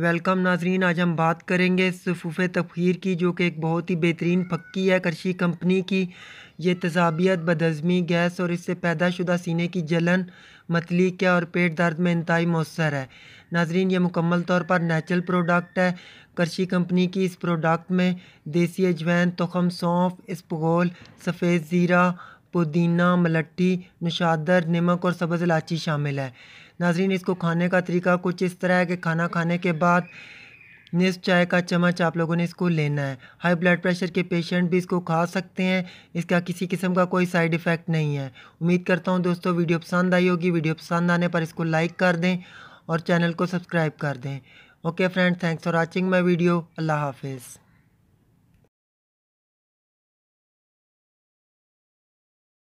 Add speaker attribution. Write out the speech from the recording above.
Speaker 1: welcome नाजरीन आज हम बात करेंगे सफूफ तफखीर की जो कि एक बहुत ही बेहतरीन पक्की है कृषि कंपनी की ये तजाबियत बदहजमी गैस और इससे पैदा शुदा सीने की जलन मतली क्या और पेट दर्द में इंतई मौसर है नाजरीन ये मुकम्मल तौर पर नेचुरल प्रोडक्ट है करशी कंपनी की इस प्रोडक्ट में देसी अजवैन तखम सौंफ इसपगोल सफ़ेद ज़ीरा पुदीना मलट्टी नशादर नमक और सब्ज़ इलायची शामिल है नाजरीन इसको खाने का तरीका कुछ इस तरह है कि खाना खाने के बाद निस चाय का चम्मच आप लोगों ने इसको लेना है हाई ब्लड प्रेशर के पेशेंट भी इसको खा सकते हैं इसका किसी किस्म का कोई साइड इफ़ेक्ट नहीं है उम्मीद करता हूँ दोस्तों वीडियो पसंद आई होगी वीडियो पसंद आने पर इसको लाइक कर दें और चैनल को सब्सक्राइब कर दें okay friend thanks for watching my video अल्लाह हाफिज़